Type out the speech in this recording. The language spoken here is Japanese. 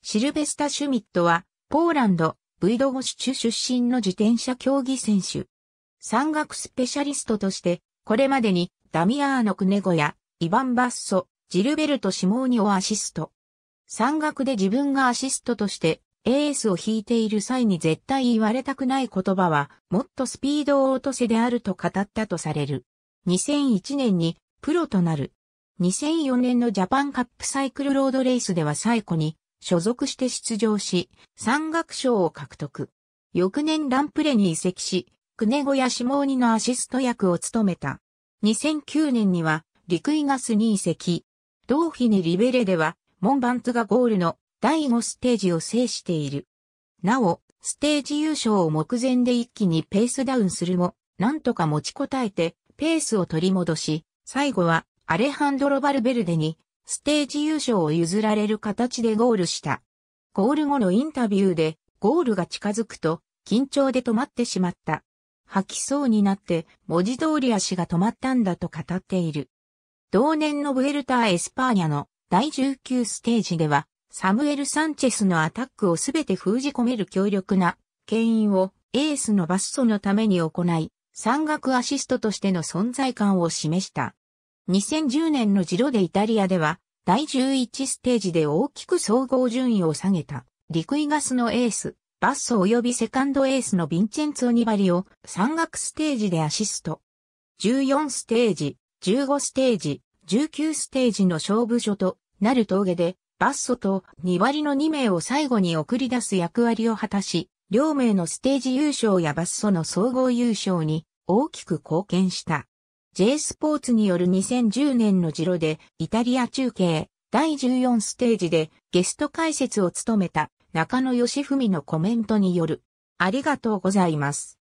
シルベスタ・シュミットは、ポーランド、ブイドゴシュ出身の自転車競技選手。山岳スペシャリストとして、これまでにダミアーノ・クネゴや、イヴァン・バッソ、ジルベルト・シモーニをアシスト。山岳で自分がアシストとして、エースを引いている際に絶対言われたくない言葉は、もっとスピードを落とせであると語ったとされる。2001年にプロとなる。2004年のジャパンカップサイクルロードレースでは最後に所属して出場し、山岳賞を獲得。翌年ランプレに移籍し、クネゴやシモーニのアシスト役を務めた。2009年には、リクイガスに移籍。同日にリベレでは、モンバンツがゴールの第5ステージを制している。なお、ステージ優勝を目前で一気にペースダウンするも、なんとか持ちこたえて、ペースを取り戻し、最後はアレハンドロ・バルベルデにステージ優勝を譲られる形でゴールした。ゴール後のインタビューで、ゴールが近づくと、緊張で止まってしまった。吐きそうになって、文字通り足が止まったんだと語っている。同年のブエルター・エスパーニャの第19ステージでは、サムエル・サンチェスのアタックをすべて封じ込める強力な牽引をエースのバッソのために行い、山岳アシストとしての存在感を示した。2010年のジロでイタリアでは、第11ステージで大きく総合順位を下げた、リクイガスのエース、バッソ及びセカンドエースのヴィンチェンツォ・ニバリを山岳ステージでアシスト。14ステージ、15ステージ、19ステージの勝負所となる峠で、バッソとニバリの2名を最後に送り出す役割を果たし、両名のステージ優勝やバッソの総合優勝に大きく貢献した。J スポーツによる2010年のジロでイタリア中継第14ステージでゲスト解説を務めた中野義文のコメントによるありがとうございます。